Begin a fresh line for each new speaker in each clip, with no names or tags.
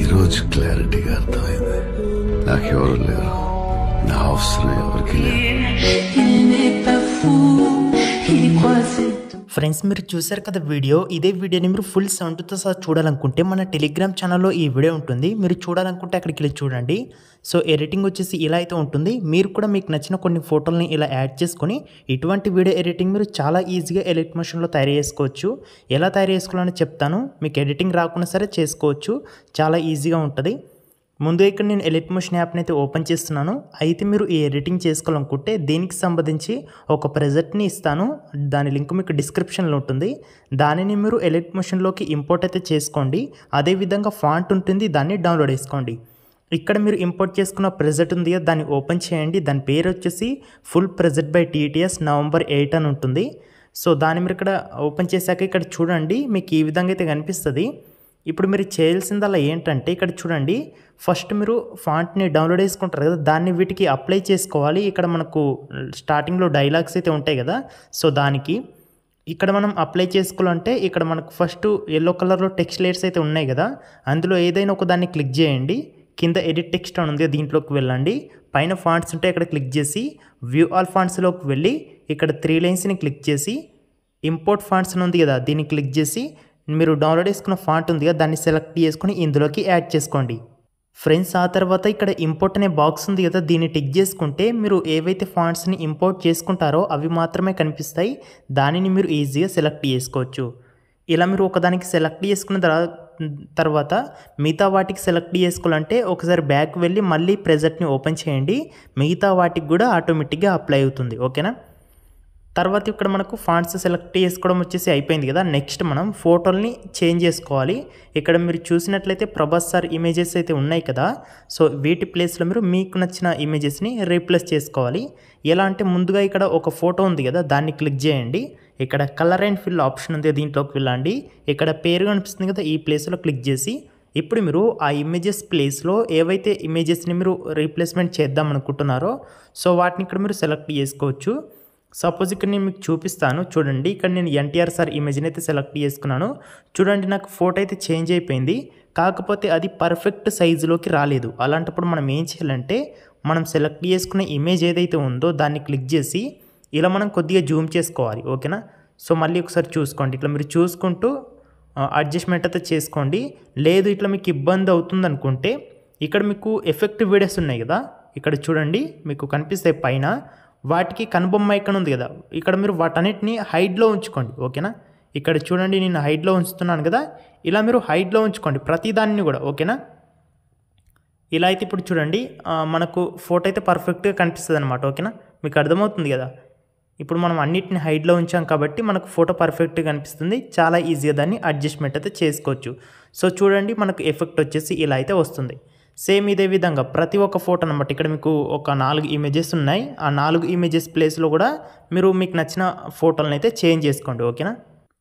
ఈరోజు క్లారిటీగా అర్థమైంది నాకెవరు లేరు నా అవసరం ఎవరికి లేదు ఫ్రెండ్స్ మీరు చూసారు కదా వీడియో ఇదే వీడియోని మీరు ఫుల్ సౌండ్తో సహా చూడాలనుకుంటే మన టెలిగ్రామ్ ఛానల్లో ఈ వీడియో ఉంటుంది మీరు చూడాలనుకుంటే అక్కడికి వెళ్ళి చూడండి సో ఎడిటింగ్ వచ్చేసి ఇలా అయితే ఉంటుంది మీరు కూడా మీకు నచ్చిన కొన్ని ఫోటోలని ఇలా యాడ్ చేసుకొని ఇటువంటి వీడియో ఎడిటింగ్ మీరు చాలా ఈజీగా ఎలక్ట్ మషన్లో తయారు చేసుకోవచ్చు ఎలా తయారు చేసుకోవాలని చెప్తాను మీకు ఎడిటింగ్ రాకుండా సరే చేసుకోవచ్చు చాలా ఈజీగా ఉంటుంది ముందు ఇక్కడ నేను ఎలిట్మో స్నాప్ని అయితే ఓపెన్ చేస్తున్నాను అయితే మీరు ఈ ఎడిటింగ్ చేసుకోవాలనుకుంటే దీనికి సంబంధించి ఒక ప్రెజెంట్ని ఇస్తాను దాని లింక్ మీకు డిస్క్రిప్షన్లో ఉంటుంది దానిని మీరు ఎలిట్ మోషన్లోకి ఇంపోర్ట్ అయితే చేసుకోండి అదేవిధంగా ఫాంట్ ఉంటుంది దాన్ని డౌన్లోడ్ చేసుకోండి ఇక్కడ మీరు ఇంపోర్ట్ చేసుకున్న ప్రెజెంట్ ఉంది కదా దాన్ని ఓపెన్ చేయండి దాని పేరు వచ్చేసి full present by TTS November eight అని ఉంటుంది సో దాన్ని మీరు ఇక్కడ ఓపెన్ చేశాక ఇక్కడ చూడండి మీకు ఈ విధంగా అయితే కనిపిస్తుంది ఇప్పుడు మీరు చేయాల్సిందల్లా ఏంటంటే ఇక్కడ చూడండి ఫస్ట్ మీరు ఫాంట్ని డౌన్లోడ్ చేసుకుంటారు కదా దాన్ని వీటికి అప్లై చేసుకోవాలి ఇక్కడ మనకు స్టార్టింగ్లో డైలాగ్స్ అయితే ఉంటాయి కదా సో దానికి ఇక్కడ మనం అప్లై చేసుకోవాలంటే ఇక్కడ మనకు ఫస్ట్ ఎల్లో కలర్లో టెక్స్ట్ లేయర్స్ అయితే ఉన్నాయి కదా అందులో ఏదైనా ఒక దాన్ని క్లిక్ చేయండి కింద ఎడిట్ టెక్స్ట్ అని ఉంది దీంట్లోకి వెళ్ళండి పైన ఫాంట్స్ ఉంటే ఇక్కడ క్లిక్ చేసి వ్యూ ఆల్ ఫాంట్స్లోకి వెళ్ళి ఇక్కడ త్రీ లైన్స్ని క్లిక్ చేసి ఇంపోర్ట్ ఫాంట్స్ అని ఉంది కదా దీన్ని క్లిక్ చేసి మీరు డౌన్లోడ్ చేసుకున్న ఫాంట్ ఉందిగా దాన్ని సెలెక్ట్ చేసుకుని ఇందులోకి యాడ్ చేసుకోండి ఫ్రెండ్స్ ఆ తర్వాత ఇక్కడ ఇంపోర్ట్ అనే బాక్స్ ఉంది కదా దీన్ని టిక్ చేసుకుంటే మీరు ఏవైతే ఫాంట్స్ని ఇంపోర్ట్ చేసుకుంటారో అవి మాత్రమే కనిపిస్తాయి దానిని మీరు ఈజీగా సెలెక్ట్ చేసుకోవచ్చు ఇలా మీరు ఒకదానికి సెలెక్ట్ చేసుకున్న తర్వాత తర్వాత మిగతా వాటికి సెలెక్ట్ చేసుకోవాలంటే ఒకసారి బ్యాక్ వెళ్ళి మళ్ళీ ప్రెజెంట్ని ఓపెన్ చేయండి మిగతా వాటికి కూడా ఆటోమేటిక్గా అప్లై అవుతుంది ఓకేనా తర్వాత ఇక్కడ మనకు ఫాంట్స్ సెలెక్ట్ చేసుకోవడం వచ్చేసి అయిపోయింది కదా నెక్స్ట్ మనం ఫోటోల్ని చేంజ్ చేసుకోవాలి ఇక్కడ మీరు చూసినట్లయితే ప్రభాస్ సార్ ఇమేజెస్ అయితే ఉన్నాయి కదా సో వీటి ప్లేస్లో మీరు మీకు నచ్చిన ఇమేజెస్ని రీప్లేస్ చేసుకోవాలి ఎలా అంటే ముందుగా ఇక్కడ ఒక ఫోటో ఉంది కదా దాన్ని క్లిక్ చేయండి ఇక్కడ కలర్ అండ్ ఫిల్ ఆప్షన్ ఉంది దీంట్లోకి వెళ్ళండి ఇక్కడ పేరు కనిపిస్తుంది కదా ఈ ప్లేస్లో క్లిక్ చేసి ఇప్పుడు మీరు ఆ ఇమేజెస్ ప్లేస్లో ఏవైతే ఇమేజెస్ని మీరు రీప్లేస్మెంట్ చేద్దాం అనుకుంటున్నారో సో వాటిని ఇక్కడ మీరు సెలెక్ట్ చేసుకోవచ్చు సపోజ్ ఇక్కడ నేను మీకు చూపిస్తాను చూడండి ఇక్కడ నేను ఎన్టీఆర్ సార్ ఇమేజ్ని అయితే సెలెక్ట్ చేసుకున్నాను చూడండి నాకు ఫోటో అయితే చేంజ్ అయిపోయింది కాకపోతే అది పర్ఫెక్ట్ సైజులోకి రాలేదు అలాంటప్పుడు మనం ఏం చేయాలంటే మనం సెలెక్ట్ చేసుకున్న ఇమేజ్ ఏదైతే ఉందో దాన్ని క్లిక్ చేసి ఇలా మనం కొద్దిగా జూమ్ చేసుకోవాలి ఓకేనా సో మళ్ళీ ఒకసారి చూసుకోండి ఇట్లా మీరు చూసుకుంటూ అడ్జస్ట్మెంట్ అయితే చేసుకోండి లేదు ఇట్లా మీకు ఇబ్బంది అవుతుంది అనుకుంటే ఇక్కడ మీకు ఎఫెక్టివ్ వీడియోస్ ఉన్నాయి కదా ఇక్కడ చూడండి మీకు కనిపిస్తే పైన వాటికి కనుబొమ్మ ఇక్కడ ఉంది కదా ఇక్కడ మీరు వాటన్నిటిని హైట్లో ఉంచుకోండి ఓకేనా ఇక్కడ చూడండి నేను హైట్లో ఉంచుతున్నాను కదా ఇలా మీరు హైట్లో ఉంచుకోండి ప్రతి దాన్ని కూడా ఓకేనా ఇలా అయితే ఇప్పుడు చూడండి మనకు ఫోటో అయితే పర్ఫెక్ట్గా కనిపిస్తుంది అనమాట ఓకేనా మీకు అర్థమవుతుంది కదా ఇప్పుడు మనం అన్నిటిని హైట్లో ఉంచాం కాబట్టి మనకు ఫోటో పర్ఫెక్ట్గా కనిపిస్తుంది చాలా ఈజీగా దాన్ని అడ్జస్ట్మెంట్ అయితే చేసుకోవచ్చు సో చూడండి మనకు ఎఫెక్ట్ వచ్చేసి ఇలా అయితే వస్తుంది సేమ్ ఇదే విధంగా ప్రతి ఒక్క ఫోటో అనమాట ఇక్కడ మీకు ఒక నాలుగు ఇమేజెస్ ఉన్నాయి ఆ నాలుగు ఇమేజెస్ ప్లేస్లో కూడా మీరు మీకు నచ్చిన ఫోటోలను అయితే చేంజ్ చేసుకోండి ఓకేనా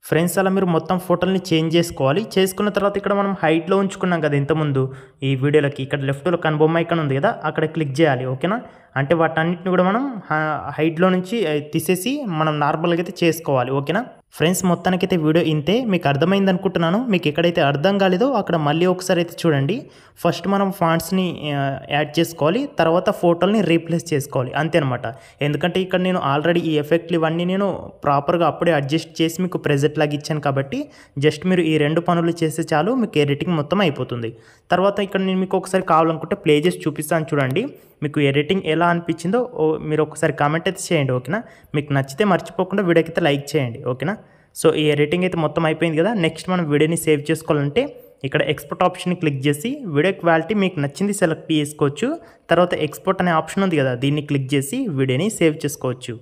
ఫ్రెండ్స్ అలా మీరు మొత్తం ఫోటోలని చేంజ్ చేసుకోవాలి చేసుకున్న తర్వాత ఇక్కడ మనం హైట్లో ఉంచుకున్నాం కదా ఇంతకుముందు ఈ వీడియోలకి ఇక్కడ లెఫ్ట్లో కనుబొమ్మ ఇక్కడ ఉంది కదా అక్కడ క్లిక్ చేయాలి ఓకేనా అంటే వాటన్నిటిని కూడా మనం హైట్లో నుంచి తీసేసి మనం నార్మల్గా అయితే చేసుకోవాలి ఓకేనా ఫ్రెండ్స్ మొత్తానికైతే వీడియో ఇంతే మీకు అర్థమైంది అనుకుంటున్నాను మీకు ఎక్కడైతే అర్థం కాలేదో అక్కడ మళ్ళీ ఒకసారి అయితే చూడండి ఫస్ట్ మనం ఫాంట్స్ని యాడ్ చేసుకోవాలి తర్వాత ఫోటోల్ని రీప్లేస్ చేసుకోవాలి అంతేనమాట ఎందుకంటే ఇక్కడ నేను ఆల్రెడీ ఈ ఎఫెక్ట్లు ఇవన్నీ నేను ప్రాపర్గా అప్పుడే అడ్జస్ట్ చేసి మీకు ప్రెజెంట్ లాగా ఇచ్చాను కాబట్టి జస్ట్ మీరు ఈ రెండు పనులు చేస్తే చాలు మీకు ఎడిటింగ్ మొత్తం అయిపోతుంది తర్వాత ఇక్కడ నేను మీకు ఒకసారి కావాలనుకుంటే ప్లే చేసి చూపిస్తాను చూడండి మీకు ఎడిటింగ్ ఎలా ఎలా అనిపించిందో మీరు ఒకసారి కామెంట్ అయితే చేయండి ఓకేనా మీకు నచ్చితే మర్చిపోకుండా వీడియోకి అయితే లైక్ చేయండి ఓకేనా సో ఈ రేటింగ్ అయితే మొత్తం అయిపోయింది కదా నెక్స్ట్ మనం వీడియోని సేవ్ చేసుకోవాలంటే ఇక్కడ ఎక్స్పోర్ట్ ఆప్షన్ క్లిక్ చేసి వీడియో క్వాలిటీ మీకు నచ్చింది సెలెక్ట్ చేసుకోవచ్చు తర్వాత ఎక్స్పోర్ట్ అనే ఆప్షన్ ఉంది కదా దీన్ని క్లిక్ చేసి వీడియోని సేవ్ చేసుకోవచ్చు